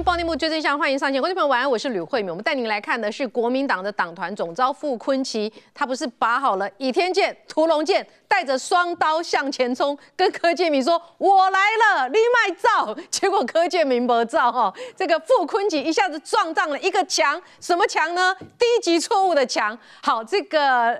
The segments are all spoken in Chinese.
《暴内幕追踪》相欢迎上线，观众朋友晚安，我是吕慧敏，我们带您来看的是国民党的党团总召傅昆奇，他不是拔好了倚天剑、屠龙剑。带着双刀向前冲，跟柯建明说：“我来了，你卖照。”结果柯建明不照哈，这个傅昆吉一下子撞上了一个墙，什么墙呢？低级错误的墙。好，这个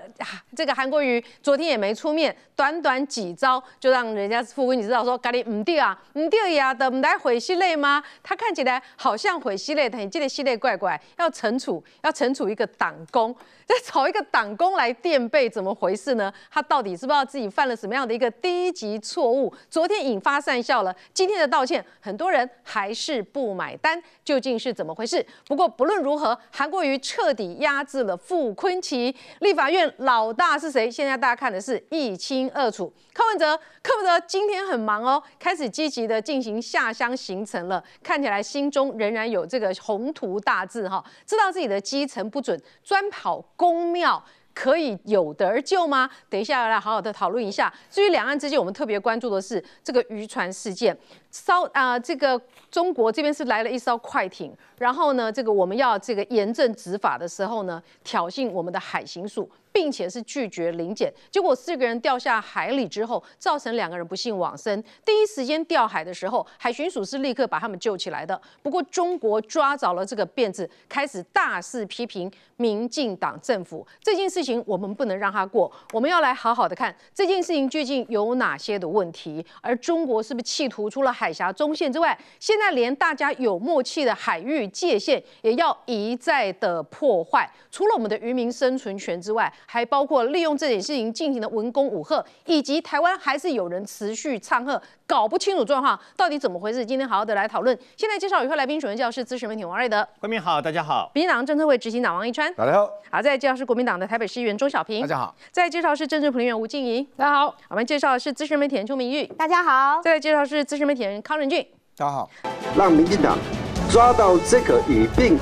这个韩国瑜昨天也没出面，短短几招就让人家傅昆吉知道说：“咖喱唔对啊，唔对呀，等唔来悔系列吗？”他看起来好像悔系列，但你这个系列怪怪，要惩处，要惩处一个党工。再找一个党工来垫背，怎么回事呢？他到底是不知道自己犯了什么样的一个低级错误？昨天引发善笑了，今天的道歉，很多人还是不买单，究竟是怎么回事？不过不论如何，韩国瑜彻底压制了傅坤奇。立法院老大是谁？现在大家看的是一清二楚。柯文哲，柯文哲今天很忙哦，开始积极的进行下乡行程了，看起来心中仍然有这个宏图大志哈。知道自己的基层不准专跑。公庙可以有得而救吗？等一下要来好好的讨论一下。至于两岸之间，我们特别关注的是这个渔船事件，烧啊，这个中国这边是来了一艘快艇，然后呢，这个我们要这个严正执法的时候呢，挑衅我们的海巡署。并且是拒绝临检，结果四个人掉下海里之后，造成两个人不幸往生。第一时间掉海的时候，海巡署是立刻把他们救起来的。不过中国抓着了这个辫子，开始大肆批评民进党政府。这件事情我们不能让它过，我们要来好好的看这件事情究竟有哪些的问题，而中国是不是企图除了海峡中线之外，现在连大家有默契的海域界限也要一再的破坏？除了我们的渔民生存权之外，还包括利用这件事情进行的文攻武赫，以及台湾还是有人持续唱和，搞不清楚状况到底怎么回事。今天好好的来讨论。现在介绍与会来宾，首先介绍是资深媒体王瑞德，欢迎好，大家好。民进党政策会执行党王一川，大家好。好，再介绍是国民党的台北市议员钟小平，大家好。再介绍是政治评论员吴静怡，大家好。我们介绍的是资深媒体邱明玉，大家好。再介绍是资深媒体人康仁俊，大家好。让民进党抓到这个疑病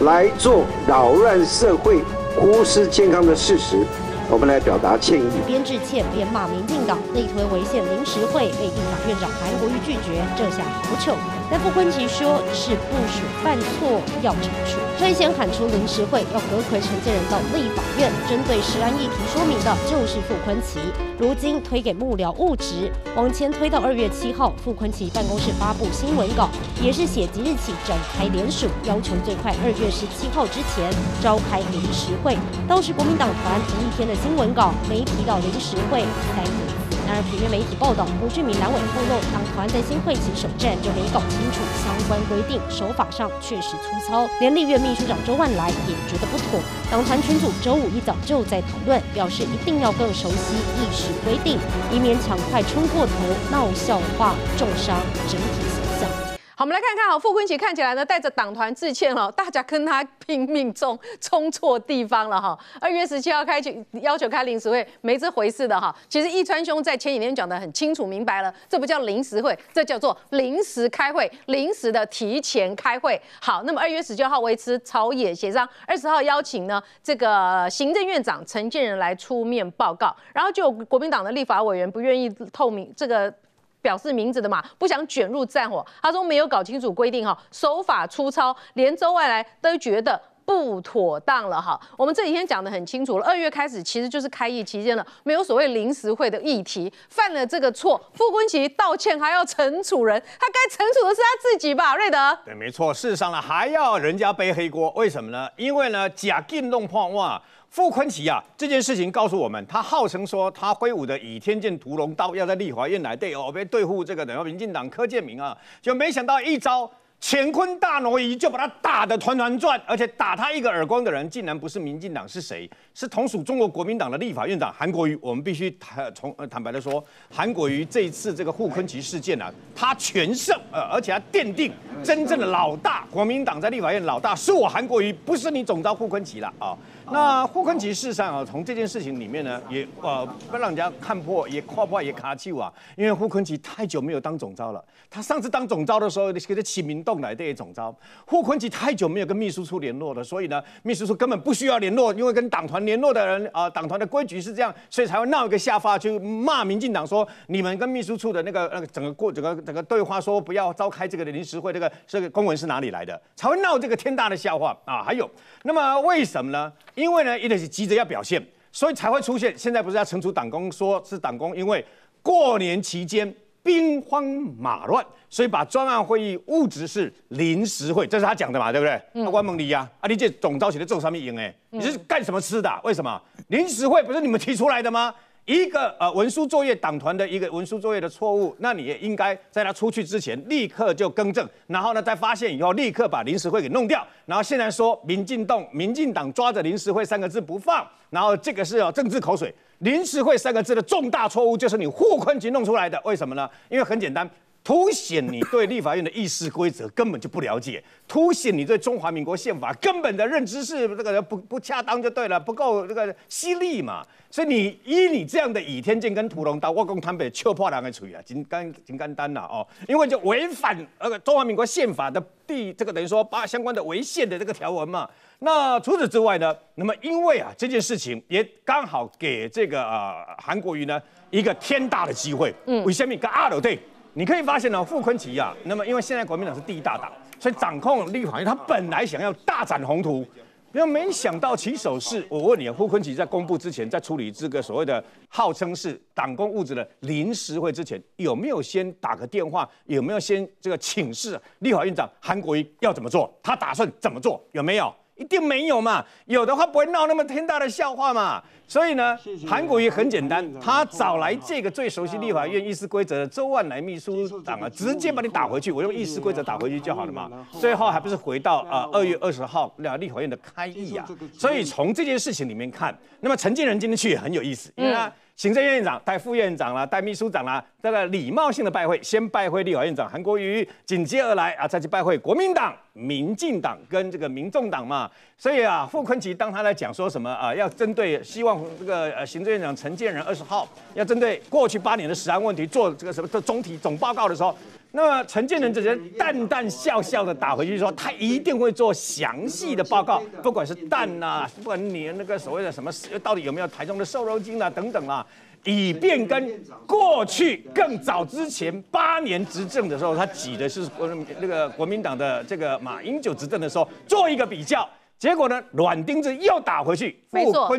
来做扰乱社会。忽视健康的事实，我们来表达歉意。边致歉边骂民进党内推违宪临时会，被立法院长韩国瑜拒绝，这下好糗。但傅昆萁说是部署犯错要惩处，所以先喊出临时会，要革奎承建人到立法院针对食安议题说明的，就是傅昆萁。如今推给幕僚务职，往前推到二月七号，傅昆萁办公室发布新闻稿，也是写即日起展开联署，要求最快二月十七号之前召开临时会。倒是国民党团同一天的新闻稿没提到临时会，才。然而，平面媒体报道，胡知明、蓝委透露，党团在新会旗首战就没搞清楚相关规定，手法上确实粗糙。连立院秘书长周万来也觉得不妥，党团群组周五一早就在讨论，表示一定要更熟悉议事规定，以免抢快冲过头闹笑话，重伤整体。好，我们来看看，哈，傅昆萁看起来呢，带着党团致歉了，大家跟他拼命冲冲错地方了哈。二月十七号开请要求开临时会，没这回事的哈。其实易川兄在前几天讲的很清楚，明白了，这不叫临时会，这叫做临时开会，临时的提前开会。好，那么二月十九号维持朝野协商，二十号邀请呢这个行政院长陈建仁来出面报告，然后就国民党的立法委员不愿意透明这个。表示名字的嘛，不想卷入战火。他说没有搞清楚规定哈，手法粗糙，连周外来都觉得。不妥当了哈，我们这几天讲得很清楚了，二月开始其实就是开议期间了，没有所谓临时会的议题，犯了这个错，傅昆萁道歉还要惩处人，他该惩处的是他自己吧？瑞德，对，没错，事上呢，还要人家背黑锅，为什么呢？因为呢假境弄破哇，傅昆萁啊这件事情告诉我们，他号称说他挥舞的倚天剑屠龙刀要在立法院来对哦，被对付这个等么民进党柯建明啊，就没想到一招。乾坤大挪移就把他打得团团转，而且打他一个耳光的人竟然不是民进党是谁？是同属中国国民党的立法院长韩国瑜。我们必须坦从坦白的说，韩国瑜这一次这个护昆旗事件呢，他全胜呃，而且他奠定真正的老大，国民党在立法院老大是我韩国瑜，不是你总召护昆旗了啊。那胡坤吉事实上啊，从这件事情里面呢，也呃不让人家看破，也夸夸也卡起哇。因为胡坤吉太久没有当总招了，他上次当总招的时候，给他起名动来的总招。胡坤吉太久没有跟秘书处联络了，所以呢，秘书处根本不需要联络，因为跟党团联络的人啊，党团的规矩是这样，所以才会闹一个下发去骂民进党说，你们跟秘书处的那个那个整个过整个整个对话说不要召开这个的临时会，这个这个公文是哪里来的，才会闹这个天大的笑话啊。还有。那么为什么呢？因为呢，一定是急着要表现，所以才会出现。现在不是要惩处党工，说是党工，因为过年期间兵荒马乱，所以把专案会议误植是临时会，这是他讲的嘛，对不对？阿关孟黎呀，啊，你这总召集的桌子上面赢哎，你是干什么吃的？为什么临时会不是你们提出来的吗？一个呃文书作业党团的一个文书作业的错误，那你也应该在他出去之前立刻就更正，然后呢，在发现以后立刻把临时会给弄掉。然后现在说民进动、民进党抓着临时会三个字不放，然后这个是要政治口水。临时会三个字的重大错误就是你沪昆局弄出来的，为什么呢？因为很简单。凸显你对立法院的议事规则根本就不了解，凸显你对中华民国宪法根本的认知是这个不不恰当就对了，不够这个犀利嘛。所以你依你这样的倚天剑跟屠龙刀，我他坦白笑破人的嘴啊，金干金简单了哦。因为就违反那个中华民国宪法的第这个等于说把相关的违宪的这个条文嘛。那除此之外呢，那么因为啊这件事情也刚好给这个呃韩国瑜呢一个天大的机会。嗯，为甚面跟二度对？你可以发现呢，傅昆奇啊，那么因为现在国民党是第一大党，所以掌控立法院，他本来想要大展宏图，又没想到起手是，我问你，傅昆奇在公布之前，在处理这个所谓的号称是党工物质的临时会之前，有没有先打个电话？有没有先这个请示立法院长韩国瑜要怎么做？他打算怎么做？有没有？一定没有嘛，有的话不会闹那么天大的笑话嘛。所以呢，韩国也很简单，他找来这个最熟悉立法院议事规则的周万来秘书长啊，直接把你打回去，我用议事规则打回去就好了嘛。最后还不是回到啊二月二十号那立法院的开议啊。所以从这件事情里面看，那么陈建仁今天去也很有意思，因为。行政院长带副院长啦，带秘书长啦，这个礼貌性的拜会，先拜会立法院长韩国瑜，紧接而来啊再去拜会国民党、民进党跟这个民众党嘛。所以啊，傅昆萁当他来讲说什么啊，要针对希望这个呃行政院长陈建仁二十号要针对过去八年的实安问题做这个什么的总体总报告的时候。那么陈建仁只人淡淡笑笑的打回去说，他一定会做详细的报告，不管是蛋呐，不管你那个所谓的什么，到底有没有台中的瘦肉精啊等等啊，以便跟过去更早之前八年执政的时候，他指的是国那个国民党的这个马英九执政的时候做一个比较。结果呢，软钉子又打回去，没错，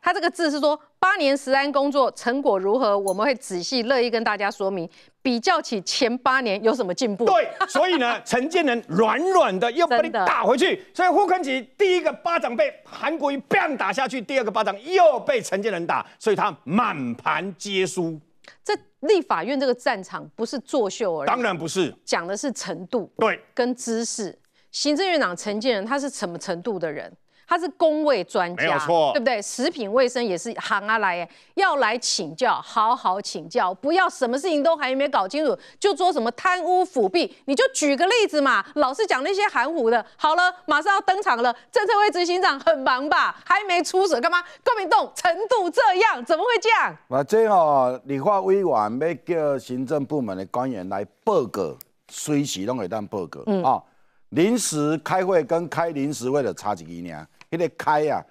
他这个字是说八年十安工作成果如何，我们会仔细乐意跟大家说明。比较起前八年有什么进步？对，所以呢，陈建仁软软的又被你打回去，所以胡坤吉第一个巴掌被韩国瑜砰打下去，第二个巴掌又被陈建仁打，所以他满盘皆输。这立法院这个战场不是作秀而已，当然不是，讲的是程度，对，跟知识。行政院长陈建仁他是什么程度的人？他是公卫专家，没有错，对不对？食品卫生也是行啊，来，要来请教，好好请教，不要什么事情都还没搞清楚就说什么贪污腐弊，你就举个例子嘛，老是讲那些含糊的。好了，马上要登场了，政策委执行长很忙吧？还没出手干嘛？光明洞程度这样，怎么会这样？我最后理化委员要叫行政部门的官员来报告，随时拢会当报告啊。临时开会跟开临时会的差几样。迄个开啊，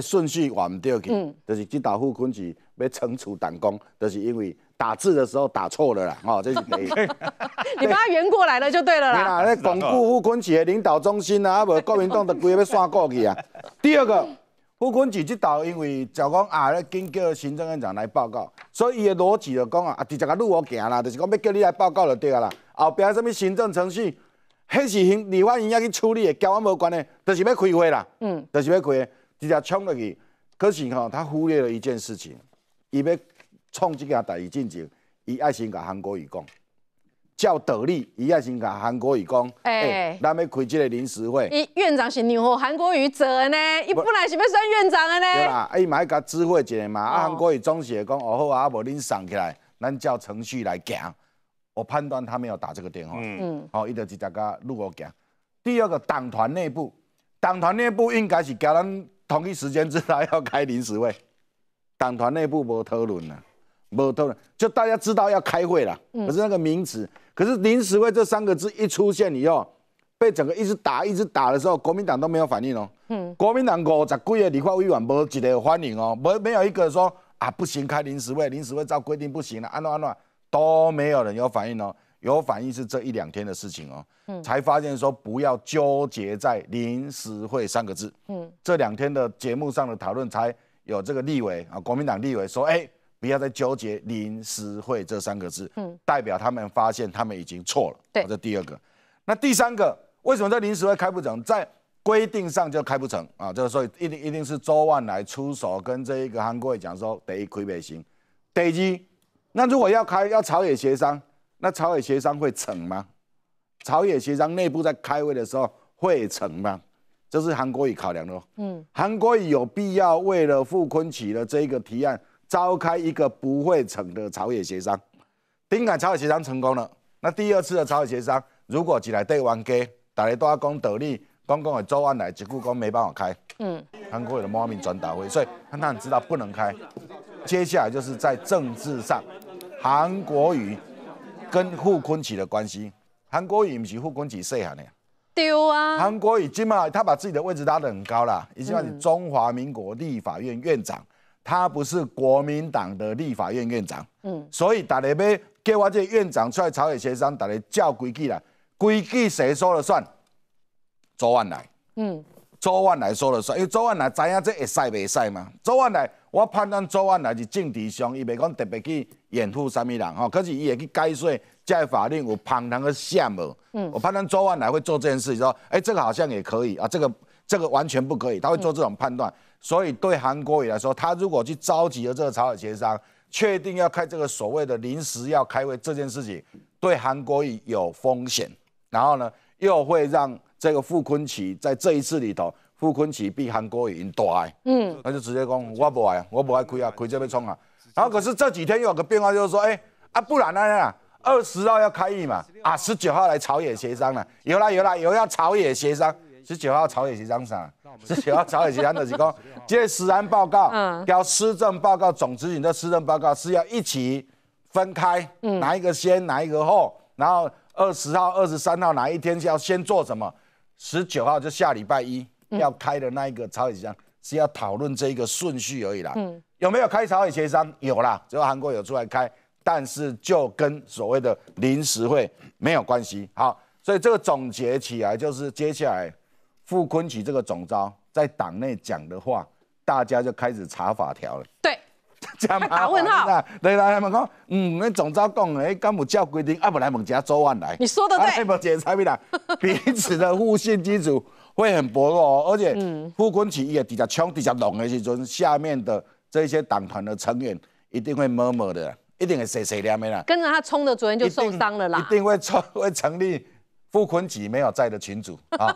顺序换毋对去，就是即道副军是要惩处党工，就是因为打字的时候打错了啦，吼，这是以。你把它圆过来了就对了啦。你呐，巩固副军级的领导中心啊，啊，无国民党都规个要散过去啊。第二个，副军级即道因为就讲啊，咧经叫行政院长来报告，所以伊的逻辑就讲啊，啊，直接甲路我行啦，就是讲要叫你来报告就对啦。后表示啥物行政程序。迄是情，李焕英也去处理的，跟我无关的，就是要开会啦。嗯，就是要开，直接冲落去。可是哈，他忽略了一件事情，伊要创这件代志进前，伊爱先甲韩国语讲，照道理，伊爱先甲韩国语讲。哎，咱要开这个临时会。院长是让韩国语的呢？伊本来是要选院长呢？对啦，哎，买个知会下嘛，啊，韩国语是会讲，哦好啊，无恁送起来，咱照程序来行。我判断他没有打这个电话。嗯嗯，好，伊得是大家路我行。第二个党团内部，党团内部应该是他咱同一时间知道要开临时会。党团内部无讨论没无讨论，就大家知道要开会啦。可是那个名词，可是临时会这三个字一出现以后，被整个一直打一直打的时候，国民党都没有反应哦。嗯，国民党五十个月法委员没无一个欢迎哦，没没有一个说啊不行，开临时会，临时会照规定不行了，安诺安诺。都没有人有反应哦，有反应是这一两天的事情哦，嗯，才发现说不要纠结在临时会三个字，嗯，这两天的节目上的讨论才有这个立委啊，国民党立委说，哎，不要再纠结临时会这三个字，嗯，代表他们发现他们已经错了，对，这第二个，那第三个，为什么在临时会开不成，在规定上就开不成啊，这个所以一定一定是周万来出手跟这一个韩国瑜讲说，第一开不行，第二。那如果要开要朝野协商，那朝野协商会成吗？朝野协商内部在开会的时候会成吗？这是韩国瑜考量的嗯，韩国瑜有必要为了傅坤奇的这个提案召开一个不会成的朝野协商。丁感朝野协商成功了，那第二次的朝野协商如果起来对王给大家都要讲独利，光光的周恩来只顾讲没办法开。嗯，韩国瑜的猫咪转达会，所以他当知道不能开。接下来就是在政治上。韩国瑜跟傅昆萁的关系，韩国瑜是傅昆萁谁喊的？丢啊。韩国瑜今嘛，他把自己的位置拉得很高了，已经把是中华民国立法院院长，他不是国民党的立法院院长。嗯。所以大家要叫我这院长出来，朝野协商，大家叫规矩啦，规矩谁说了算？周万来。嗯。周万来说了算，因为周万来知影这会使未使嘛？周万来，我判断周万来是政治上，伊袂讲特别去。掩护三米郎哈，可是伊也去改税，在法令我判断个项目，嗯，我判断周万来会做这件事，你说，哎，这个好像也可以啊，这个这个完全不可以，他会做这种判断，所以对韩国瑜来说，他如果去召集了这个朝草协商，确定要开这个所谓的临时要开会这件事情，对韩国瑜有风险，然后呢，又会让这个傅昆奇在这一次里头，傅昆奇比韩国瑜大，嗯，那就直接讲，我不爱，我不爱开啊，开就要创啊。然后可是这几天又有个变化，就是说，哎，啊，不然呢？二十号要开议嘛，啊，十九号来朝野协商了，有啦有啦，有要朝野协商。十九号朝野协商啥？十九号朝野协商的是说，接实案报告，交施政报告，总执行的施政报告是要一起分开，哪一个先，哪一个后，然后二十号、二十三号哪一天是要先做什么？十九号就下礼拜一要开的那一个朝野协商是要讨论这一个顺序而已啦。嗯。有没有开朝野协商？有啦，只有韩国有出来开，但是就跟所谓的临时会没有关系。好，所以这个总结起来就是，接下来傅坤起这个总招在党内讲的话，大家就开始查法条了。对，这样打问号，对啦，他们讲，嗯，总招讲的，干部照规定，阿不来我们家做案来。你说的对。阿不解释咪啦，彼此的互信基础会很薄弱，而且傅昆起也底只抢底只弄的时阵，下面的。这些党团的成员一定会默默的，一定会谁谁亮面啦。跟着他冲的，昨天就受伤了啦。一定会创会成立傅坤起没有在的群组啊。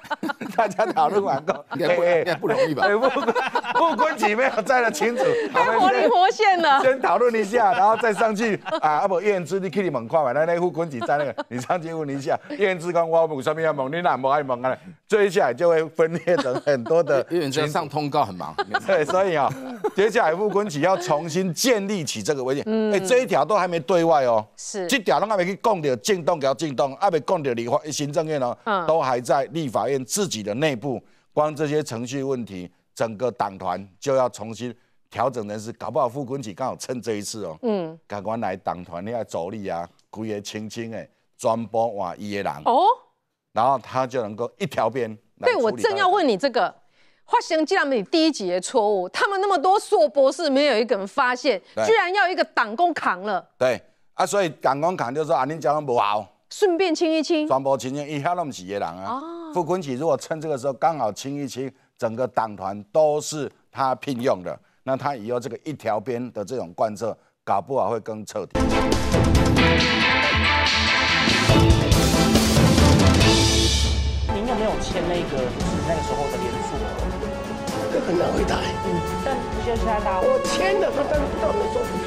大家讨论完过，也不，应不容易吧？不 不，不昆萁没有摘得清楚，还 活灵活现呢。先讨论一下，然后再上去啊，不，燕之你去猛看嘛，那那傅昆萁在那个，你上去问一下，燕之讲我有什么要猛，你哪无爱猛啊？这下来就会分裂成很多的。先上通告很忙，对，所以啊，接下来傅昆萁要重新建立起这个威信。哎，这一条都还没对外哦，是。这条都还没去讲的，进洞给掉进洞，阿未讲的立法行政院哦，都还在立法。法院自己的内部，光这些程序问题，整个党团就要重新调整人事。搞不好傅昆萁刚好趁这一次哦，嗯，赶快来党团要走力啊，归个清清的，专拨哇伊个人哦，然后他就能够一条边。对我正要问你这个，发生既然你第一的错误，他们那么多硕博士没有一个人发现，居然要一个党工扛了。对，啊，所以党工扛就说啊，您讲拢不好，顺便清一清，全播清清，下那么几个人啊。傅昆起如果趁这个时候刚好清一清整个党团都是他聘用的，那他以后这个一条边的这种贯彻搞不好会更彻底。您有没有签那个就是那个时候的联署？这很难回答。嗯，但不就是他打我签的，他但是到底做？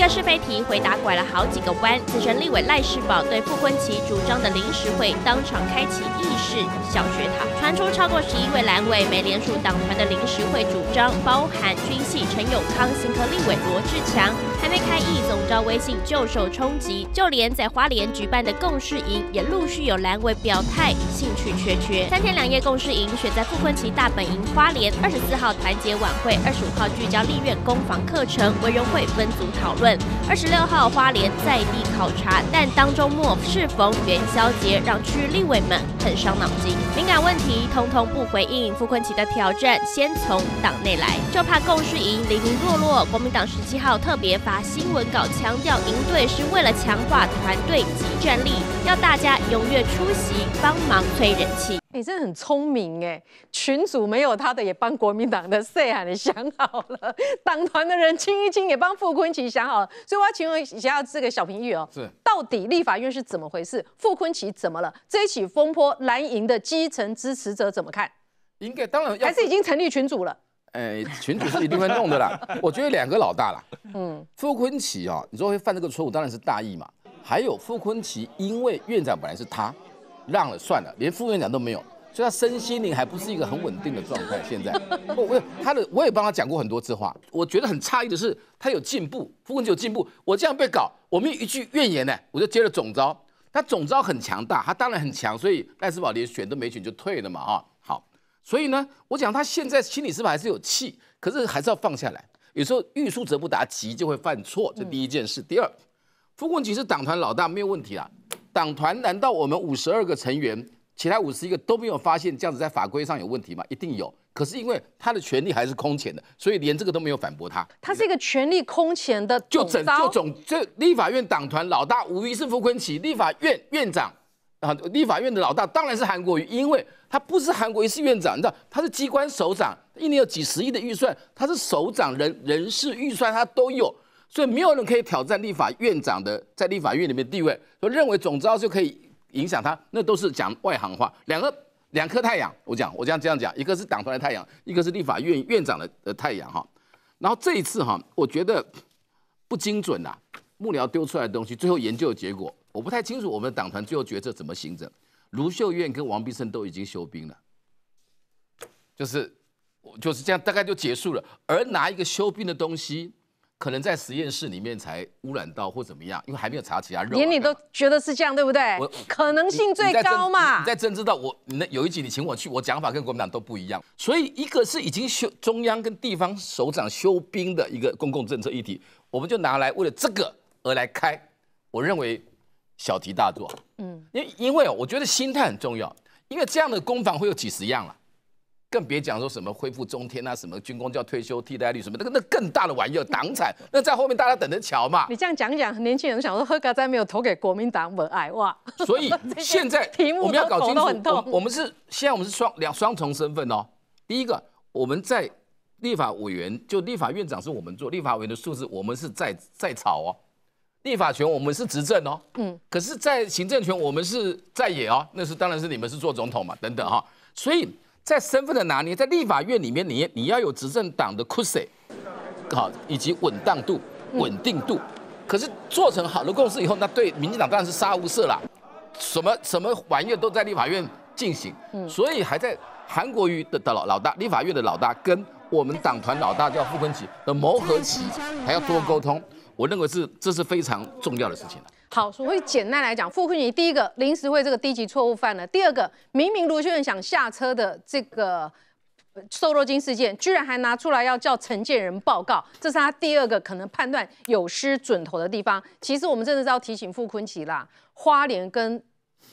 个是非题回答拐了好几个弯。此深立委赖世宝对傅昆琪主张的临时会当场开启议事小学堂。传出超过十一位蓝委没联署党团的临时会主张，包含军系陈永康、新科立委罗志强。还没开议，总召微信就受冲击，就连在花莲举办的共事营也陆续有蓝委表态兴趣缺缺。三天两夜共事营选在傅昆琪大本营花莲，二十四号团结晚会，二十五号聚焦立院攻防课程，委员会分组讨论。二十六号花莲在地考察，但当周末适逢元宵节，让区立委们很伤脑筋。敏感问题通通不回应，傅昆奇的挑战先从党内来，就怕共事营零零落落。国民党十七号特别发新闻稿，强调营队是为了强化团队及战力，要大家踊跃出席，帮忙催人气。哎，的很聪明哎！群主没有他的也帮国民党的，谁啊？你想好了，党团的人清一清也帮傅昆奇想好了。所以我要请问一下这个小平玉哦，是到底立法院是怎么回事？傅昆奇怎么了？这一起风波，蓝营的基层支持者怎么看？应该当然还是已经成立群主了。哎，群主是一定会弄的啦。我觉得两个老大啦。嗯，傅昆萁哦，你说会犯这个错误，当然是大意嘛。还有傅昆奇，因为院长本来是他。让了算了，连副院长都没有，所以他身心灵还不是一个很稳定的状态。现在，我他的我也帮他讲过很多次话，我觉得很诧异的是，他有进步，傅昆有进步。我这样被搞，我没一句怨言呢，我就接了总招。他总招很强大，他当然很强，所以赖斯宝连选都没选就退了嘛，啊。好。所以呢，我讲他现在心里是不是还是有气？可是还是要放下来。有时候欲速则不达，急就会犯错。这第一件事，第二，傅昆吉是党团老大，没有问题啦。党团难道我们五十二个成员，其他五十一个都没有发现这样子在法规上有问题吗？一定有，可是因为他的权力还是空前的，所以连这个都没有反驳他。他是一个权力空前的。就整就总这立法院党团老大无疑是傅昆萁，立法院院长啊，立法院的老大当然是韩国瑜，因为他不是韩国瑜是院长，你知道他是机关首长，一年有几十亿的预算，他是首长人人事预算他都有。所以没有人可以挑战立法院长的在立法院里面地位，说认为总召就可以影响他，那都是讲外行话。两个两颗太阳，我讲我这样这样讲，一个是党团的太阳，一个是立法院院长的的太阳哈。然后这一次哈，我觉得不精准呐，幕僚丢出来的东西，最后研究的结果我不太清楚，我们党团最后决策怎么行政。卢秀燕跟王必胜都已经休兵了，就是我就是这样大概就结束了，而拿一个休兵的东西。可能在实验室里面才污染到或怎么样，因为还没有查其他肉。连你都觉得是这样，对不对？我可能性最高嘛。你在真知道我，你有一集你请我去，我讲法跟国民党都不一样。所以一个是已经修中央跟地方首长修兵的一个公共政策议题，我们就拿来为了这个而来开。我认为小题大做。嗯，因因为我觉得心态很重要，因为这样的攻防会有几十样了。更别讲说什么恢复中天啊，什么军工教退休替代率什么，那个那更大的玩意儿党产，那在后面大家等着瞧嘛。你这样讲讲，年轻人想说喝咖在没有投给国民党，不爱哇？所以 现在我们要搞清楚，我们是现在我们是双两双重身份哦。第一个，我们在立法委员，就立法院长是我们做立法委的数字，我们是在在炒哦。立法权我们是执政哦，嗯。可是，在行政权我们是在野哦，那是当然是你们是做总统嘛，等等哈。所以。在身份的拿捏，在立法院里面，你你要有执政党的 push，好以及稳当度、稳定度。可是做成好的共识以后，那对民进党当然是杀无赦了。什么什么玩意都在立法院进行，所以还在韩国瑜的老老大、立法院的老大跟我们党团老大叫傅昆萁的磨合期，还要多沟通。我认为是这是非常重要的事情了。好，所以简单来讲，傅昆萁第一个临时会这个低级错误犯了，第二个明明卢秀元想下车的这个瘦肉精事件，居然还拿出来要叫承建人报告，这是他第二个可能判断有失准头的地方。其实我们真的是要提醒傅昆萁啦，花莲跟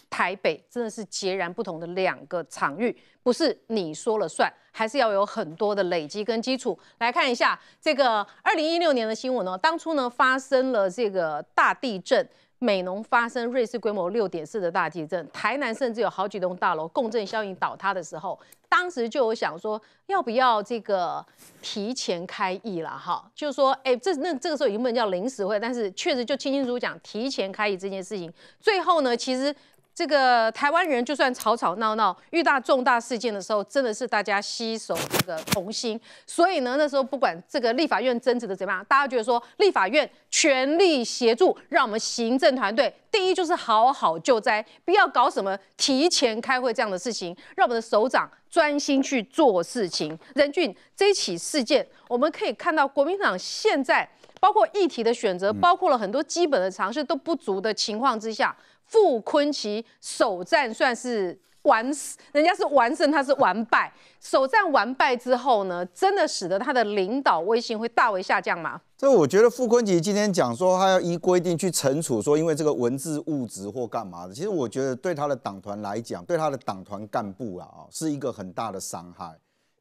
台北真的是截然不同的两个场域，不是你说了算，还是要有很多的累积跟基础。来看一下这个二零一六年的新闻哦，当初呢发生了这个大地震。美浓发生瑞士规模六点四的大地震，台南甚至有好几栋大楼共振效应倒塌的时候，当时就有想说要不要这个提前开议了哈，就是说，哎，这那这个时候有不能叫临时会？但是确实就清清楚讲提前开议这件事情，最后呢，其实。这个台湾人就算吵吵闹闹，遇到重大事件的时候，真的是大家携手这个同心。所以呢，那时候不管这个立法院争执的怎么样，大家觉得说立法院全力协助，让我们行政团队第一就是好好救灾，不要搞什么提前开会这样的事情，让我们的首长专心去做事情。任俊，这起事件，我们可以看到国民党现在包括议题的选择，包括了很多基本的常识都不足的情况之下。傅坤奇首战算是完，人家是完胜，他是完败。首战完败之后呢，真的使得他的领导威信会大为下降吗？这我觉得傅坤奇今天讲说他要依规定去惩处，说因为这个文字误植或干嘛的，其实我觉得对他的党团来讲，对他的党团干部啊是一个很大的伤害。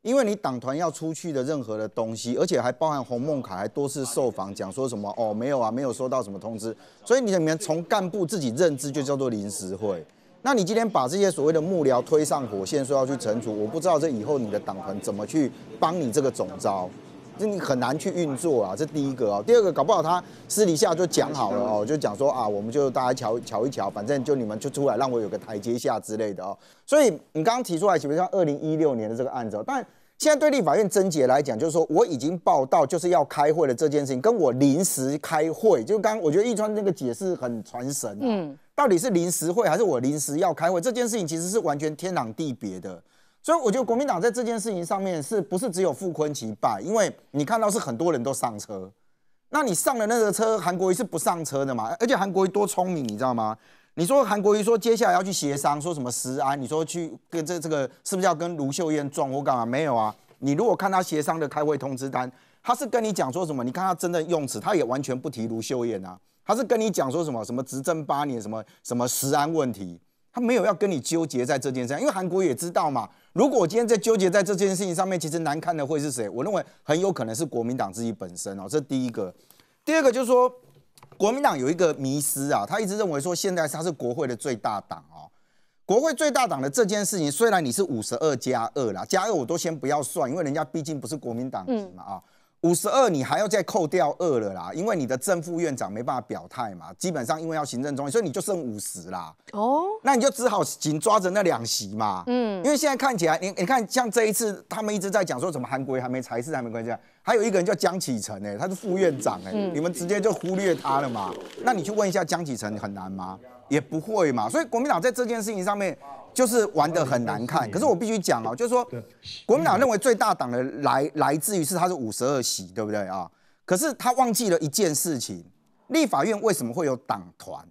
因为你党团要出去的任何的东西，而且还包含洪孟凯还多次受访讲说什么哦，没有啊，没有收到什么通知，所以你面从干部自己认知就叫做临时会。那你今天把这些所谓的幕僚推上火线说要去惩处，我不知道这以后你的党团怎么去帮你这个总招，这你很难去运作啊。这第一个啊，第二个搞不好他私底下就讲好了哦，就讲说啊，我们就大家瞧瞧一瞧，反正就你们就出来让我有个台阶下之类的哦。所以你刚刚提出来，岂不是二零一六年的这个案子？但现在对立法院贞解来讲，就是说我已经报道就是要开会了这件事情，跟我临时开会，就刚我觉得易川那个解释很传神嗯，到底是临时会还是我临时要开会这件事情，其实是完全天壤地别的。所以我觉得国民党在这件事情上面是不是只有傅坤奇败？因为你看到是很多人都上车，那你上了那个车，韩国瑜是不上车的嘛？而且韩国瑜多聪明，你知道吗？你说韩国瑜说接下来要去协商，说什么食安？你说去跟这这个是不是要跟卢秀燕撞？我干嘛？没有啊。你如果看他协商的开会通知单，他是跟你讲说什么？你看他真的用词，他也完全不提卢秀燕啊。他是跟你讲说什么？什么执政八年，什么什么食安问题，他没有要跟你纠结在这件事。上，因为韩国瑜也知道嘛，如果我今天在纠结在这件事情上面，其实难看的会是谁？我认为很有可能是国民党自己本身哦。这是第一个，第二个就是说。国民党有一个迷失啊，他一直认为说现在他是国会的最大党啊。国会最大党的这件事情，虽然你是五十二加二啦，加二我都先不要算，因为人家毕竟不是国民党嘛啊。五十二，你还要再扣掉二了啦，因为你的正副院长没办法表态嘛，基本上因为要行政中所以你就剩五十啦。哦，那你就只好紧抓着那两席嘛。嗯，因为现在看起来，你你看像这一次他们一直在讲说什么韩国还没裁释，还没关系，还有一个人叫江启程哎，他是副院长哎，你们直接就忽略他了嘛？那你去问一下江启程很难吗？也不会嘛。所以国民党在这件事情上面。就是玩的很难看，可是我必须讲哦，就是说，国民党认为最大党的来来自于是他是五十二席，对不对啊？可是他忘记了一件事情，立法院为什么会有党团？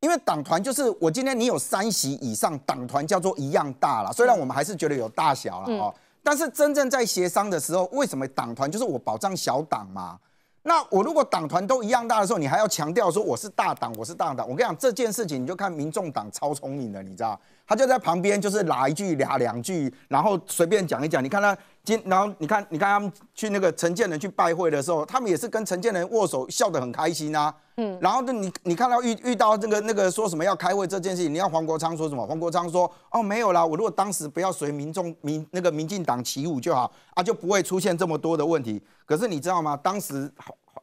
因为党团就是我今天你有三席以上，党团叫做一样大了。虽然我们还是觉得有大小了哦，但是真正在协商的时候，为什么党团就是我保障小党嘛？那我如果党团都一样大的时候，你还要强调说我是大党，我是大党。我跟你讲这件事情，你就看民众党超聪明的，你知道他就在旁边，就是哪一句、俩两句，然后随便讲一讲。你看他。今然后你看，你看他们去那个陈建仁去拜会的时候，他们也是跟陈建仁握手，笑得很开心啊。嗯，然后呢，你你看到遇遇到这个那个说什么要开会这件事，情，你要黄国昌说什么？黄国昌说：“哦，没有啦，我如果当时不要随民众民那个民进党起舞就好啊，就不会出现这么多的问题。”可是你知道吗？当时。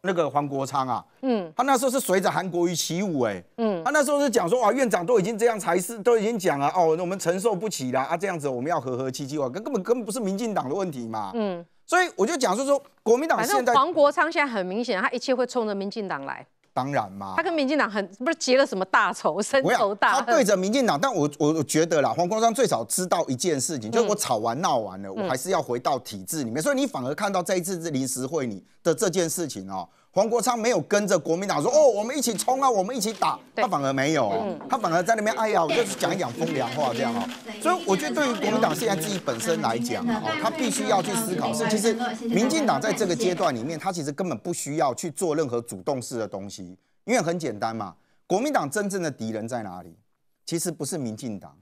那个黄国昌啊，嗯，他那时候是随着韩国瑜起舞，哎，嗯，他那时候是讲说，哇，院长都已经这样才是，都已经讲了，哦，我们承受不起了啊，这样子我们要和和气气，哇，根根本根本不是民进党的问题嘛，嗯，所以我就讲说说，国民党，现在，黄国昌现在很明显，他一切会冲着民进党来。当然嘛，他跟民进党很不是结了什么大仇，深仇大恨。他对着民进党，但我我觉得啦，黄国章最早知道一件事情，就是我吵完闹完了，我还是要回到体制里面。所以你反而看到这一次是临时会，你的这件事情哦。黄国昌没有跟着国民党说哦，我们一起冲啊，我们一起打。他反而没有，他反而在那边哎呀，我就是讲一讲风凉话这样啊。所以我觉得对于国民党现在自己本身来讲啊，他必须要去思考，是其实民进党在这个阶段里面，他其实根本不需要去做任何主动式的东西，因为很简单嘛，国民党真正的敌人在哪里？其实不是民进党。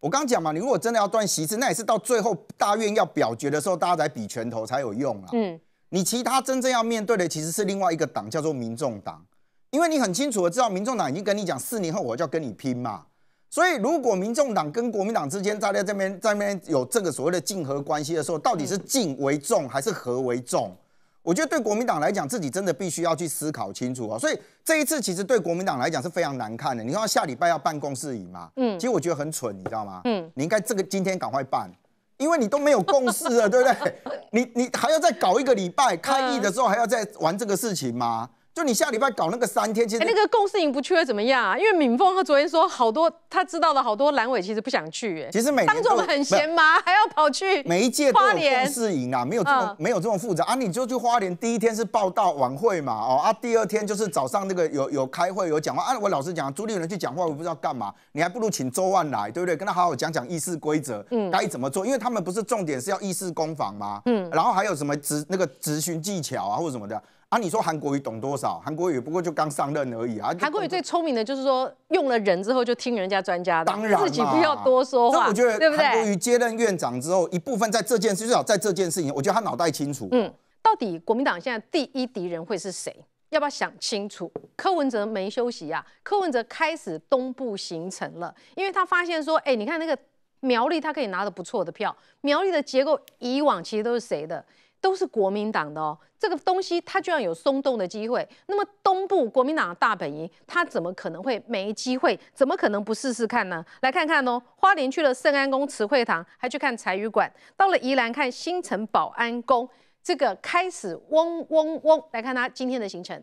我刚讲嘛，你如果真的要断席次，那也是到最后大院要表决的时候，大家在比拳头才有用啊。嗯。你其他真正要面对的其实是另外一个党，叫做民众党，因为你很清楚的知道，民众党已经跟你讲四年后我就要跟你拼嘛。所以如果民众党跟国民党之间在这边那边有这个所谓的竞合关系的时候，到底是竞为重还是和为重？我觉得对国民党来讲，自己真的必须要去思考清楚啊。所以这一次其实对国民党来讲是非常难看的。你看下礼拜要办公事宜嘛，嗯，其实我觉得很蠢，你知道吗？嗯，你应该这个今天赶快办。因为你都没有共识了，对不对？你你还要再搞一个礼拜？开议的时候还要再玩这个事情吗？就你下礼拜搞那个三天，其实那个共事营不去会怎么样啊？因为敏峰他昨天说好多他知道的好多阑尾，其实不想去。哎，其实每当做很闲麻，还要跑去。每一届都有共事营啊，没有这么没有这么复杂啊。你就去花莲，第一天是报道晚会嘛，哦啊，第二天就是早上那个有有开会有讲话啊。我老实讲，朱立伦去讲话，我不知道干嘛。你还不如请周万来，对不对？跟他好好讲讲议事规则，嗯，该怎么做？因为他们不是重点是要议事攻防吗？嗯，然后还有什么执那个执行技巧啊，或者什么的。啊，你说韩国语懂多少？韩国语不过就刚上任而已啊。韩国语最聪明的就是说，用了人之后就听人家专家的，自己不要多说话。我觉得韩国接任院长之后，一部分在这件事，至少在这件事情，我觉得他脑袋清楚。嗯，到底国民党现在第一敌人会是谁？要不要想清楚？柯文哲没休息呀，柯文哲开始东部行程了，因为他发现说，哎，你看那个苗栗，他可以拿的不错的票。苗栗的结构以往其实都是谁的？都是国民党的哦，这个东西它居然有松动的机会，那么东部国民党的大本营，它怎么可能会没机会？怎么可能不试试看呢？来看看哦，花莲去了圣安宫、慈惠堂，还去看财羽馆；到了宜兰，看新城保安宫，这个开始嗡嗡嗡。来看它今天的行程。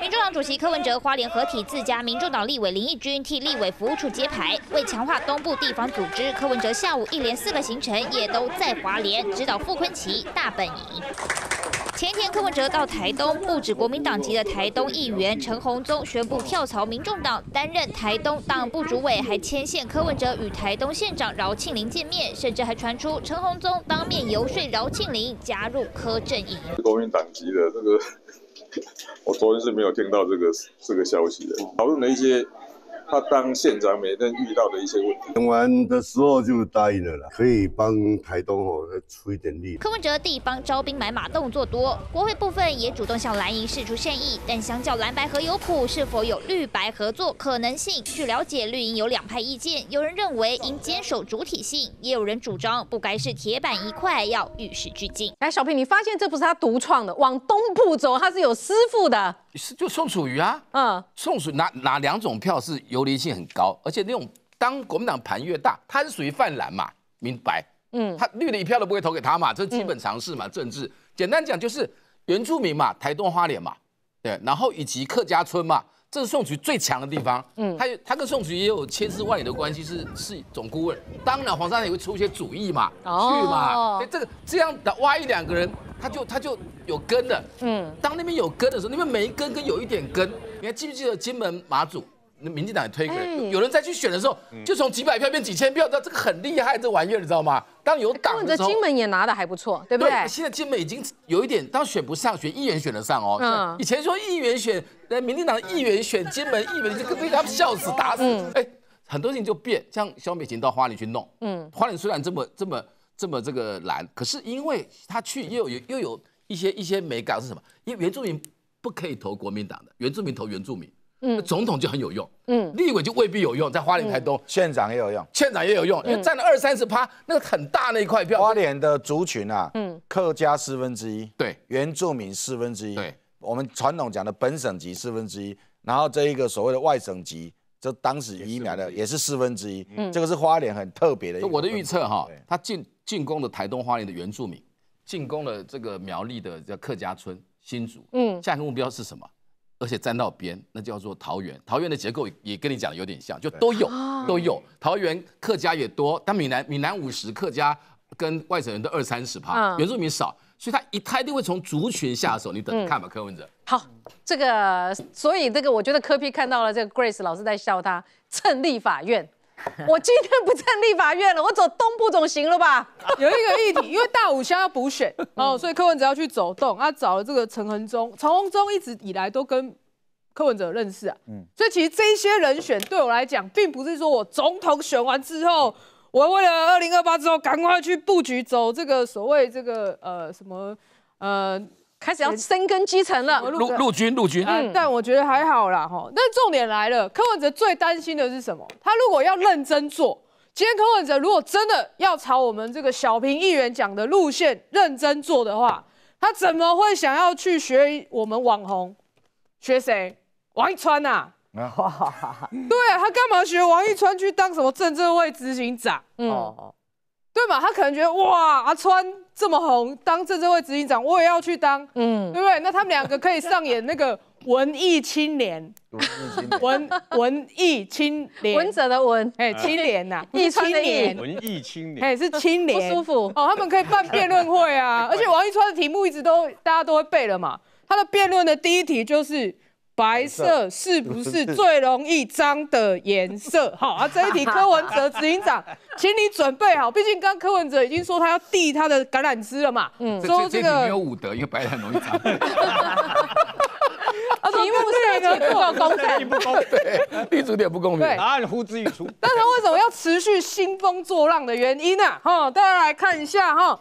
民众党主席柯文哲花莲合体自家民众党立委林义君替立委服务处揭牌，为强化东部地方组织，柯文哲下午一连四个行程也都在华联指导傅坤奇大本营。前天柯文哲到台东，不止国民党籍的台东议员陈宏宗宣布跳槽民众党，担任台东党部主委，还牵线柯文哲与台东县长饶庆林见面，甚至还传出陈宏宗当面游说饶庆林加入柯阵营。国民党籍的这个。我昨天是没有听到这个这个消息的，讨论了一些。他当县长，每天遇到的一些问题，谈完的时候就答应了啦，可以帮台东哦出一点力。柯文哲地方招兵买马动作多，国会部分也主动向蓝营示出善意，但相较蓝白合有谱，是否有绿白合作可能性？据了解，绿营有两派意见，有人认为应坚守主体性，也有人主张不该是铁板一块，要与时俱进。来，小平，你发现这不是他独创的，往东部走，他是有师傅的。是就宋楚瑜啊，嗯，宋楚哪哪两种票是游离性很高，而且那种当国民党盘越大，他是属于泛蓝嘛，明白？嗯，他绿的一票都不会投给他嘛，这是基本常识嘛，政治。简单讲就是原住民嘛，台东花莲嘛，对，然后以及客家村嘛。这是宋楚最强的地方，嗯，他他跟宋楚也有千丝万缕的关系，是是总顾问。当然，黄珊珊也会出一些主意嘛，去嘛。所这个这样的挖一两个人，他就他就有根的。嗯，当那边有根的时候，那边每一根根有一点根。你还记不记得金门马祖？民进党也推给、人，有人再去选的时候，就从几百票变几千票，那这个很厉害，这玩意儿你知道吗？当有党的时候，金门也拿的还不错，对不对？现在金门已经有一点，当选不上，选议员选得上哦。嗯，以前说议员选。那民进党的议员选金门议员，就跟被他们笑死打死。哎，很多事情就变，像小美琴到花莲去弄。嗯，花莲虽然这么这么这么这个难，可是因为他去又有又有一些一些美感是什么？因为原住民不可以投国民党的，原住民投原住民。嗯，总统就很有用。嗯，立委就未必有用，在花莲太多。县长也有用，县长也有用，因为占了二三十趴，那个很大那一块票。花莲的族群啊，嗯，客家四分之一，对，原住民四分之一，对。我们传统讲的本省级四分之一，然后这一个所谓的外省级，这当时移民的也是四分之一。嗯，这个是花莲很特别的。我的预测哈，他进进攻的台东花莲的原住民，进攻了这个苗栗的叫客家村新竹。嗯，下一个目标是什么？而且站到边，那叫做桃园。桃园的结构也跟你讲有点像，就都有都有。桃园客家也多，但闽南闽南五十客家跟外省人都二三十趴，原住民少。所以他一一定会从族群下手，你等着看吧，柯文哲。好，这个，所以这个，我觉得柯批看到了这个 Grace 老师在笑他，蹭立法院，我今天不趁立法院了，我走东部总行了吧？有一个议题，因为大武乡要补选，哦，所以柯文哲要去走动，他找了这个陈恒忠，陈恒忠一直以来都跟柯文哲认识啊，嗯，所以其实这些人选对我来讲，并不是说我总统选完之后。我为了二零二八之后，赶快去布局，走这个所谓这个呃什么呃，开始要深耕基层了。陆陆军陆军，但我觉得还好啦哈。但重点来了，柯文哲最担心的是什么？他如果要认真做，今天柯文哲如果真的要朝我们这个小平议员讲的路线认真做的话，他怎么会想要去学我们网红？学谁？王一川呐？哇！对，他干嘛学王一川去当什么政治会执行长？嗯，对嘛，他可能觉得哇，阿川这么红，当政治会执行长我也要去当，嗯，对不对？那他们两个可以上演那个文艺青年，文文艺青年，文者的文，哎，青年呐，艺 青年，文艺青年，哎，是青年，不舒服哦。他们可以办辩论会啊，而且王一川的题目一直都大家都会背了嘛，他的辩论的第一题就是。白色是不是最容易脏的颜色？好啊，这一题柯文哲执行长，请你准备好，毕竟刚柯文哲已经说他要递他的橄榄枝了嘛。嗯，说这个没有伍德，因为白很容易脏。啊，题目是不公平，不公平，对，立足点不公平。对，答案呼之欲出。但他为什么要持续兴风作浪的原因呢？哈，大家来看一下哈。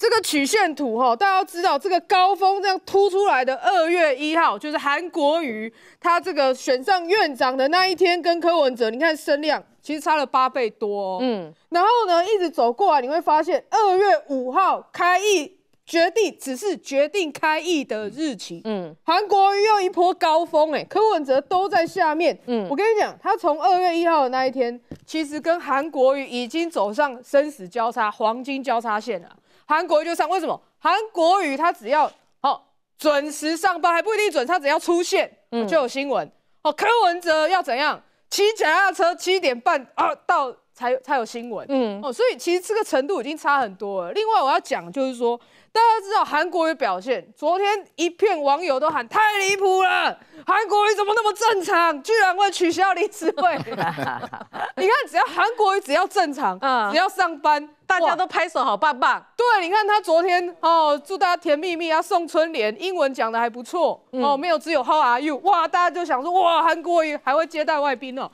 这个曲线图哈，大家知道这个高峰这样突出来的二月一号，就是韩国瑜他这个选上院长的那一天，跟柯文哲，你看声量其实差了八倍多。嗯，然后呢，一直走过来你会发现，二月五号开议决定只是决定开议的日期。嗯，韩国瑜又一波高峰哎，柯文哲都在下面。嗯，我跟你讲，他从二月一号的那一天，其实跟韩国瑜已经走上生死交叉黄金交叉线了。韩国就上，为什么？韩国语他只要好准时上班，还不一定准，他只要出现就有新闻。哦，柯文哲要怎样骑脚踏车七点半啊到才才有新闻。嗯，哦，所以其实这个程度已经差很多了。另外我要讲就是说。大家知道韩国语表现，昨天一片网友都喊太离谱了，韩国语怎么那么正常，居然会取消离职会？你看，只要韩国语只要正常，嗯，只要上班，大家都拍手好棒棒。对，你看他昨天哦，祝大家甜蜜蜜啊，送春联，英文讲的还不错哦，没有只有 How are you？哇，大家就想说哇，韩国语还会接待外宾哦。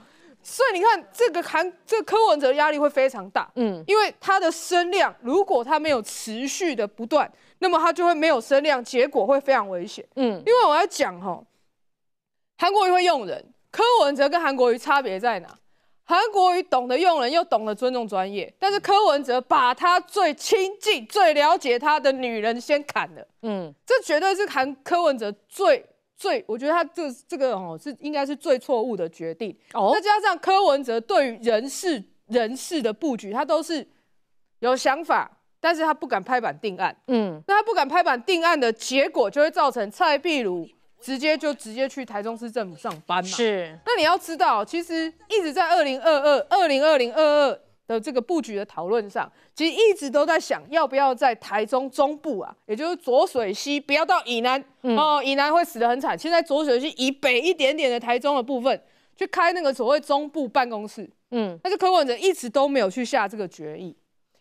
所以你看，这个韩，这个柯文哲压力会非常大，嗯，因为他的声量，如果他没有持续的不断，那么他就会没有声量，结果会非常危险，嗯。因为我要讲哈，韩国瑜会用人，柯文哲跟韩国瑜差别在哪？韩国瑜懂得用人，又懂得尊重专业，但是柯文哲把他最亲近、最了解他的女人先砍了，嗯，这绝对是韩柯文哲最。最，我觉得他这这个哦是应该是最错误的决定哦。再加上柯文哲对于人事人事的布局，他都是有想法，但是他不敢拍板定案。嗯，那他不敢拍板定案的结果，就会造成蔡壁如直接就直接去台中市政府上班嘛？是。那你要知道，其实一直在二零二二、二零二零二二。的这个布局的讨论上，其实一直都在想，要不要在台中中部啊，也就是浊水溪，不要到以南哦，以南会死得很惨。现在浊水溪以北一点点的台中的部分，去开那个所谓中部办公室。嗯，但是柯文者一直都没有去下这个决议，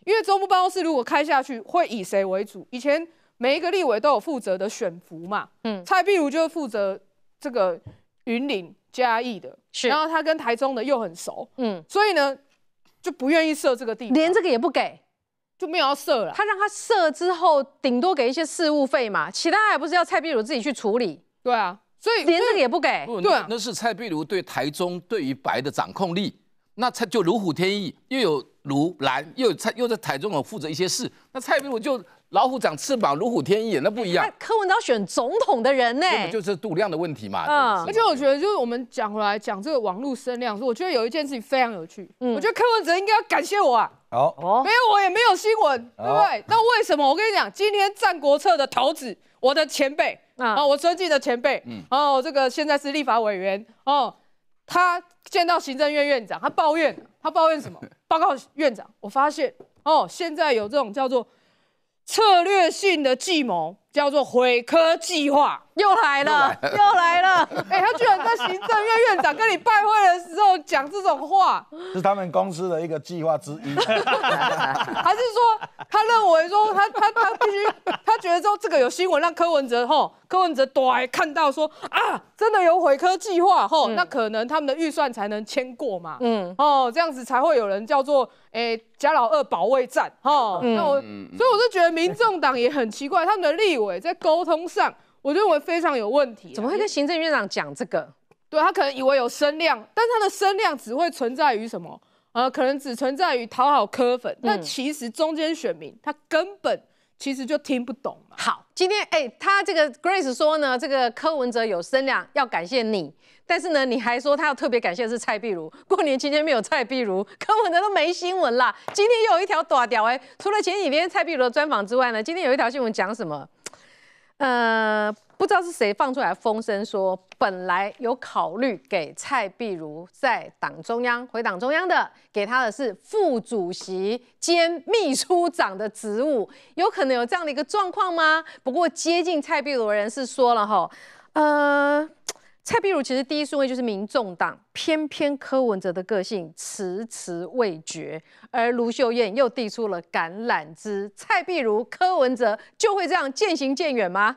因为中部办公室如果开下去，会以谁为主？以前每一个立委都有负责的选服嘛。嗯，蔡碧如就是负责这个云林嘉义的，然后他跟台中的又很熟。嗯，所以呢？就不愿意设这个地方，连这个也不给，就没有要射了。他让他射之后，顶多给一些事务费嘛，其他还不是要蔡壁如自己去处理？对啊，所以连这个也不给。对，那是蔡壁如对台中对于白的掌控力，那蔡就如虎添翼，又有如蓝，又有蔡又在台中负责一些事，那蔡壁如就。老虎长翅膀，如虎添翼，那不一样。柯文哲选总统的人呢？根本就是度量的问题嘛。嗯，而且我觉得，就是我们讲来讲这个网络声量，我觉得有一件事情非常有趣。嗯。我觉得柯文哲应该要感谢我啊。哦。没有我也没有新闻，对不对？那为什么？我跟你讲，今天《战国策》的头子，我的前辈啊，我尊敬的前辈，嗯，哦，这个现在是立法委员，哦，他见到行政院院长，他抱怨，他抱怨什么？报告院长，我发现，哦，现在有这种叫做。策略性的计谋。叫做毁科计划又来了，又来了！哎，他居然在行政院院长跟你拜会的时候讲这种话，是他们公司的一个计划之一。还是说他认为说他他他必须，他觉得说这个有新闻让柯文哲吼，柯文哲对看到说啊，真的有毁科计划吼，那可能他们的预算才能签过嘛。嗯，哦，这样子才会有人叫做哎，贾老二保卫战哈。那我所以我就觉得民众党也很奇怪，他们的力。在沟通上，我认为非常有问题。怎么会跟行政院长讲这个？对他可能以为有声量，但他的声量只会存在于什么？呃，可能只存在于讨好柯粉。那其实中间选民他根本其实就听不懂嘛。好，今天哎，他这个 Grace 说呢，这个柯文哲有声量要感谢你，但是呢，你还说他要特别感谢是蔡碧如。过年期间没有蔡碧如，柯文哲都没新闻啦。今天又有一条短屌哎，除了前几天蔡碧如的专访之外呢，今天有一条新闻讲什么？呃，不知道是谁放出来风声说，本来有考虑给蔡壁如在党中央回党中央的，给他的是副主席兼秘书长的职务，有可能有这样的一个状况吗？不过接近蔡壁如的人士说了哈，呃。蔡碧如其实第一顺位就是民众党，偏偏柯文哲的个性迟迟未决，而卢秀燕又递出了橄榄枝，蔡碧如、柯文哲就会这样渐行渐远吗？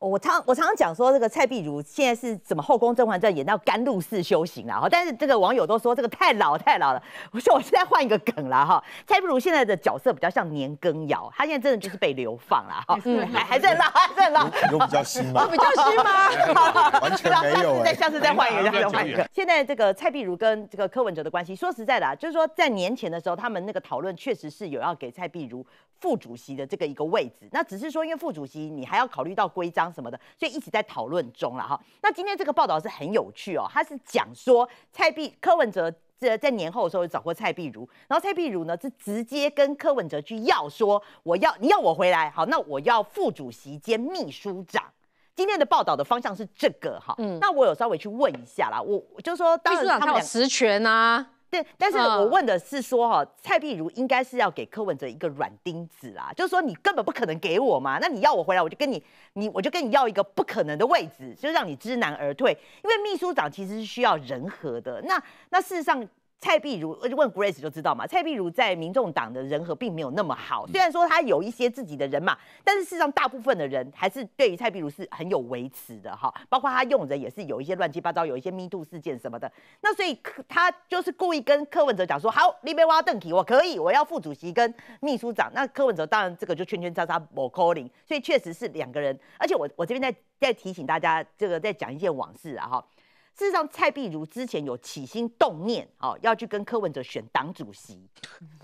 我常我常常讲说，这个蔡碧如现在是怎么《后宫甄嬛传》演到甘露寺修行了哈？但是这个网友都说这个太老太老了。我说我现在换一个梗了哈，蔡碧如现在的角色比较像年羹尧，他现在真的就是被流放了哈。还还在老还在老，有比较新吗？比较新吗？我知道，下次再下次再换一个再换一个。现在这个蔡碧如跟这个柯文哲的关系，说实在的啊，就是说在年前的时候，他们那个讨论确实是有要给蔡碧如副主席的这个一个位置。那只是说，因为副主席你还要考虑到规章。什么的，所以一直在讨论中了哈。那今天这个报道是很有趣哦，他是讲说蔡碧柯文哲这在年后的时候找过蔡碧如，然后蔡碧如呢是直接跟柯文哲去要说，我要你要我回来好，那我要副主席兼秘书长。今天的报道的方向是这个哈，嗯，那我有稍微去问一下啦，我就是说当书他有实权啊。对，但是我问的是说哈，蔡碧如应该是要给柯文哲一个软钉子啦，就是说你根本不可能给我嘛，那你要我回来，我就跟你，你我就跟你要一个不可能的位置，就让你知难而退，因为秘书长其实是需要人和的，那那事实上。蔡碧如问 Grace 就知道嘛，蔡碧如在民众党的人和并没有那么好，虽然说他有一些自己的人马，但是事实上大部分的人还是对于蔡碧如是很有维持的哈，包括他用人也是有一些乱七八糟，有一些密渡事件什么的，那所以他就是故意跟柯文哲讲说，好，你不要邓体，我可以，我要副主席跟秘书长，那柯文哲当然这个就圈圈叉叉不 call in，g 所以确实是两个人，而且我我这边在再提醒大家，这个再讲一件往事啊哈。事实上，蔡壁如之前有起心动念，哦，要去跟柯文哲选党主席，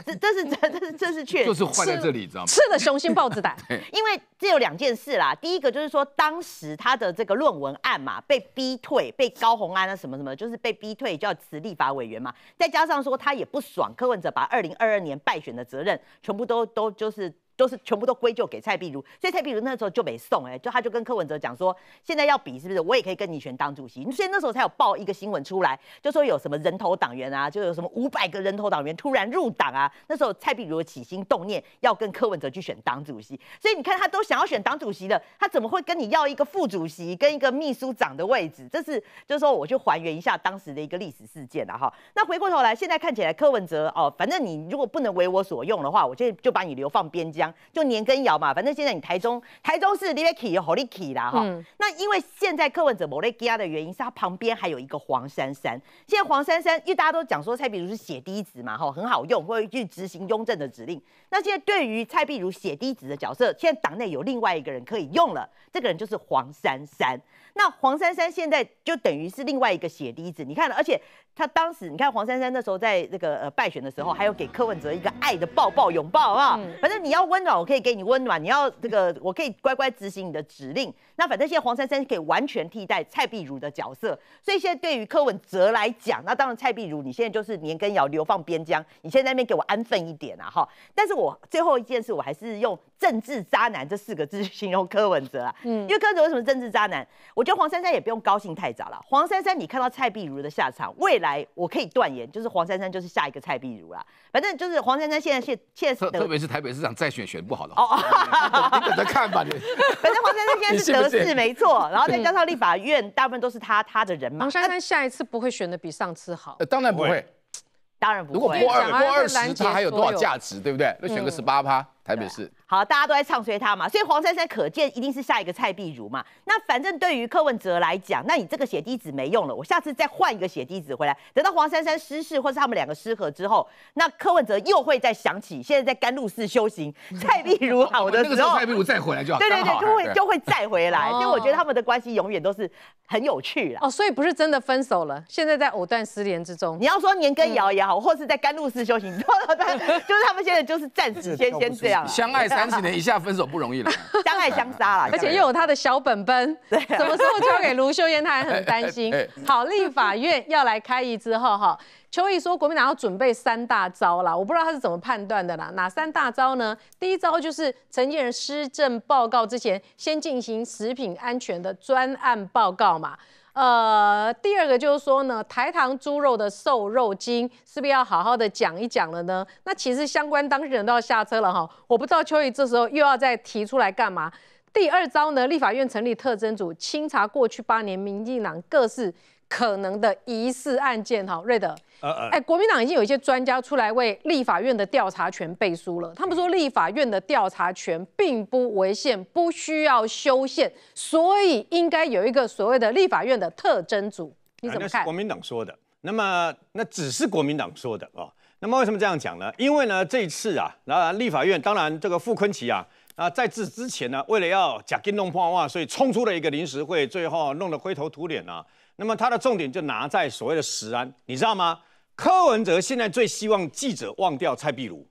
这这是这这是这是确，就是坏在这里，知道吗？吃了雄心豹子胆，因为这有两件事啦。第一个就是说，当时他的这个论文案嘛，被逼退，被高红安啊什么什么，就是被逼退，叫辞立法委员嘛。再加上说他也不爽，柯文哲把二零二二年败选的责任全部都都就是。都是全部都归咎给蔡碧如，所以蔡碧如那时候就没送哎，就他就跟柯文哲讲说，现在要比是不是，我也可以跟你选党主席，所以那时候才有报一个新闻出来，就说有什么人头党员啊，就有什么五百个人头党员突然入党啊，那时候蔡碧如起心动念要跟柯文哲去选党主席，所以你看他都想要选党主席的，他怎么会跟你要一个副主席跟一个秘书长的位置？这是就是说，我去还原一下当时的一个历史事件了哈。那回过头来，现在看起来柯文哲哦，反正你如果不能为我所用的话，我就就把你流放边疆。就年羹尧嘛，反正现在你台中，台中市 Lucky 又好利 K 啦哈。那因为现在柯文哲莫瑞基亚的原因，是他旁边还有一个黄珊珊。现在黄珊珊，因为大家都讲说蔡碧如是血滴子嘛，哈，很好用，会去执行雍正的指令。那现在对于蔡碧如血滴子的角色，现在党内有另外一个人可以用了，这个人就是黄珊珊。那黄珊珊现在就等于是另外一个血滴子，你看，而且。他当时，你看黄珊珊那时候在那个呃败选的时候，还有给柯文哲一个爱的抱抱拥抱，啊、反正你要温暖，我可以给你温暖；你要这个，我可以乖乖执行你的指令。那反正现在黄珊珊可以完全替代蔡碧如的角色，所以现在对于柯文哲来讲，那当然蔡碧如你现在就是年羹尧流放边疆，你现在那边给我安分一点啊，哈！但是我最后一件事，我还是用政治渣男这四个字 形容柯文哲啊，嗯，因为柯文哲为什么政治渣男？我觉得黄珊珊也不用高兴太早了，黄珊珊你看到蔡碧如的下场，为来，我可以断言，就是黄珊珊就是下一个蔡碧如啦。反正就是黄珊珊现在现现在是特别是台北市长再选选不好的哦，你等着看吧。反正黄珊珊现在是得势没错，然后再加上立法院大部分都是他他的人嘛。黄珊珊下一次不会选的比上次好，呃，当然不会，当然不会。不二过二十，他还有多少价值，对不对？那选个十八趴。台北市，好，大家都在唱衰他嘛，所以黄珊珊可见一定是下一个蔡碧如嘛。那反正对于柯文哲来讲，那你这个血滴子没用了，我下次再换一个血滴子回来。等到黄珊珊失势或是他们两个失和之后，那柯文哲又会再想起，现在在甘露寺修行，蔡碧如好的时候，那个蔡碧如再回来就好。对对对，就会就会再回来。所以我觉得他们的关系永远都是很有趣啦。哦，所以不是真的分手了，现在在藕断丝连之中。你要说年羹尧也好，或是在甘露寺修行，就是他们现在就是暂时先先这样。相爱三十年以下分手不容易了，相爱相杀了，而且又有他的小本本，对，什么时候交给卢秀燕，他还很担心。好，立法院要来开议之后，哈，邱毅说国民党要准备三大招啦，我不知道他是怎么判断的啦，哪三大招呢？第一招就是陈建仁施政报告之前，先进行食品安全的专案报告嘛。呃，第二个就是说呢，台糖猪肉的瘦肉精是不是要好好的讲一讲了呢？那其实相关当事人都要下车了哈，我不知道秋怡这时候又要再提出来干嘛？第二招呢，立法院成立特征组，清查过去八年民进党各式可能的疑似案件哈，瑞德。哎，国民党已经有一些专家出来为立法院的调查权背书了。他们说立法院的调查权并不违宪，不需要修宪，所以应该有一个所谓的立法院的特征组。你怎么看？国民党说的，那么那只是国民党说的哦。那么为什么这样讲呢？因为呢，这一次啊，那立法院当然这个傅坤奇啊，啊，在这之前呢，为了要假金弄破案，所以冲出了一个临时会，最后弄得灰头土脸啊。那么他的重点就拿在所谓的十安，你知道吗？柯文哲现在最希望记者忘掉蔡壁如，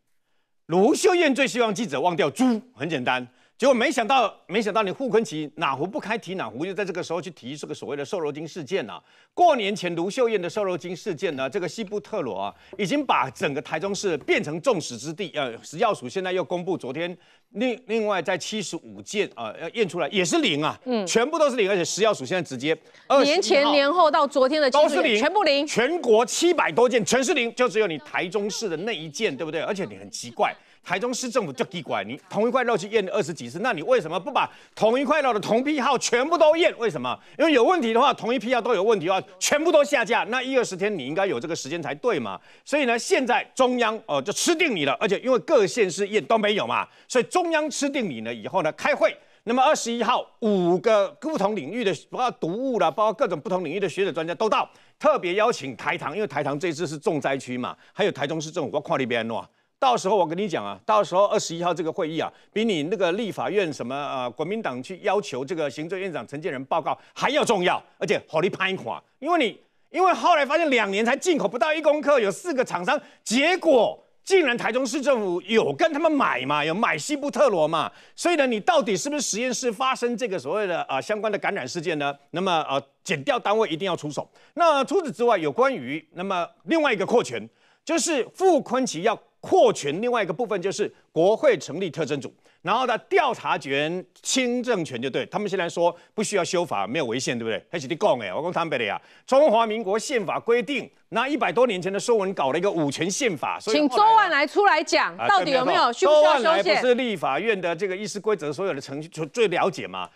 卢秀燕最希望记者忘掉朱。很简单。结果没想到，没想到你傅昆奇哪壶不开提哪壶，就在这个时候去提这个所谓的瘦肉精事件啊！过年前卢秀燕的瘦肉精事件呢，这个西部特罗啊，已经把整个台中市变成众矢之的。呃，食药署现在又公布昨天另另外在七十五件啊，要验出来也是零啊，嗯，全部都是零，而且食药署现在直接年前年后到昨天的都是零，全部零，全国七百多件全是零，就只有你台中市的那一件，对不对？而且你很奇怪。台中市政府就给怪你，同一块肉去验二十几次，那你为什么不把同一块肉的同批号全部都验？为什么？因为有问题的话，同一批号都有问题的话，全部都下架。那一二十天你应该有这个时间才对嘛。所以呢，现在中央哦就吃定你了，而且因为各县市验都没有嘛，所以中央吃定你呢以后呢开会。那么二十一号五个不同领域的，包括毒物了，包括各种不同领域的学者专家都到，特别邀请台糖，因为台糖这次是重灾区嘛。还有台中市政府，我看那边喏。到时候我跟你讲啊，到时候二十一号这个会议啊，比你那个立法院什么呃国民党去要求这个行政院长陈建仁报告还要重要，而且火力拍垮，因为你，因为后来发现两年才进口不到一公克，有四个厂商，结果竟然台中市政府有跟他们买嘛，有买西部特罗嘛，所以呢，你到底是不是实验室发生这个所谓的啊相关的感染事件呢？那么呃，减掉单位一定要出手。那除此之外，有关于那么另外一个扩权，就是傅昆奇要。扩权另外一个部分就是国会成立特征组，然后呢调查权、亲政权就对他们现在说不需要修法，没有违宪，对不对？还是你讲的，我讲坦白的呀，中华民国宪法规定，那一百多年前的说文搞了一个五权宪法。请周万来出来讲，到底有没有修法？修宪不是立法院的这个议事规则，所有的程序最了解吗？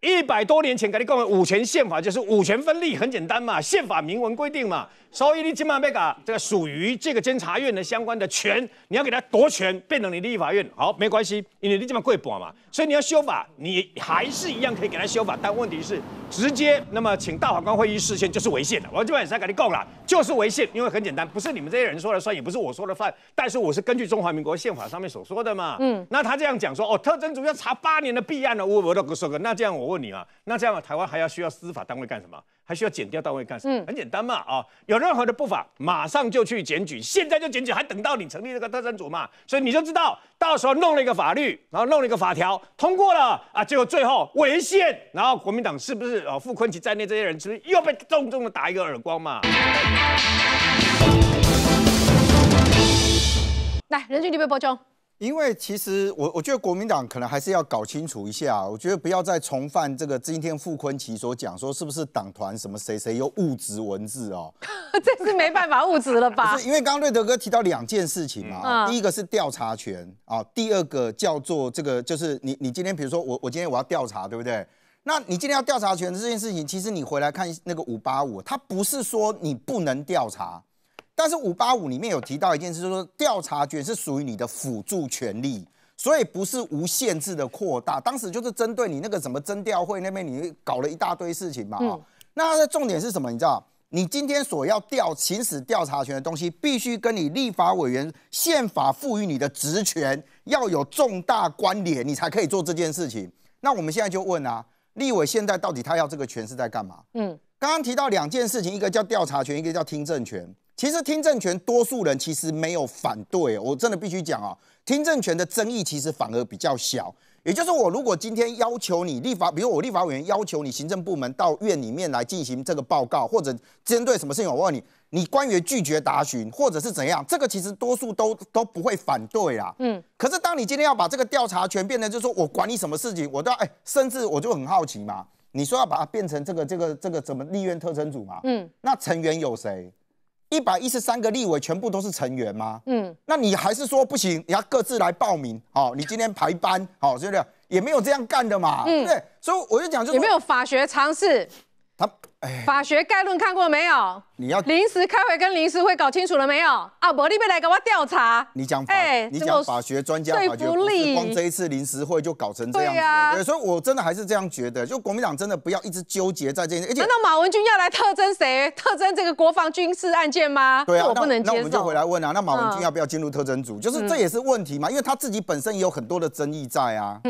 一百多年前，给你讲完五权宪法就是五权分立，很简单嘛，宪法明文规定嘛。所以你今晚别搞这个属于这个监察院的相关的权，你要给他夺权，变成你立法院，好没关系，因为你今晚跪半嘛。所以你要修法，你还是一样可以给他修法。但问题是，直接那么请大法官会议事先就是违宪的。我基本上给你讲了，就是违宪，因为很简单，不是你们这些人说了算，也不是我说了算，但是我是根据中华民国宪法上面所说的嘛。嗯，那他这样讲说，哦，特征组要查八年的弊案了，我我都不说个，那这样我。我问你啊，那这样嘛，台湾还要需要司法单位干什么？还需要检调单位干什么？嗯，很简单嘛，啊，有任何的不法，马上就去检举，现在就检举，还等到你成立这个特侦组嘛？所以你就知道，到时候弄了一个法律，然后弄了一个法条，通过了啊，结果最后违宪，然后国民党是不是啊？傅昆萁在内这些人是不是又被重重的打一个耳光嘛？来，人均地被包中。因为其实我我觉得国民党可能还是要搞清楚一下，我觉得不要再重犯这个今天傅昆奇所讲说是不是党团什么谁谁有物质文字哦，这是没办法物质了吧？是，因为刚刚瑞德哥提到两件事情嘛，第一个是调查权啊，第二个叫做这个就是你你今天比如说我我今天我要调查对不对？那你今天要调查权这件事情，其实你回来看那个五八五，它不是说你不能调查。但是五八五里面有提到一件事，就是说调查权是属于你的辅助权利，所以不是无限制的扩大。当时就是针对你那个什么征调会那边，你搞了一大堆事情嘛。那重点是什么？你知道，你今天所要调行使调查权的东西，必须跟你立法委员宪法赋予你的职权要有重大关联，你才可以做这件事情。那我们现在就问啊，立委现在到底他要这个权是在干嘛？嗯，刚刚提到两件事情，一个叫调查权，一个叫听证权。其实听证权，多数人其实没有反对，我真的必须讲啊，听证权的争议其实反而比较小。也就是我如果今天要求你立法，比如我立法委员要求你行政部门到院里面来进行这个报告，或者针对什么事情我问你，你官员拒绝答询，或者是怎样，这个其实多数都都不会反对啦。嗯。可是当你今天要把这个调查权变成，就是说我管你什么事情，我都哎，甚至我就很好奇嘛，你说要把它变成这个这个这个怎么立院特征组嘛？嗯。那成员有谁？一百一十三个立委全部都是成员吗？嗯，那你还是说不行，你要各自来报名，好，你今天排班，好，是不是？也没有这样干的嘛，对不对？所以我就讲，有没有法学常识？他哎，法学概论看过没有？你要临时开会跟临时会搞清楚了没有？啊，伯你贝来给我调查。你讲哎，你讲法学专家，法学不是光这一次临时会就搞成这样子。对啊，所以我真的还是这样觉得，就国民党真的不要一直纠结在这件。而且，那马文君要来特征谁？特征这个国防军事案件吗？对啊，我不能。那我们就回来问啊，那马文君要不要进入特征组？就是这也是问题嘛，因为他自己本身也有很多的争议在啊。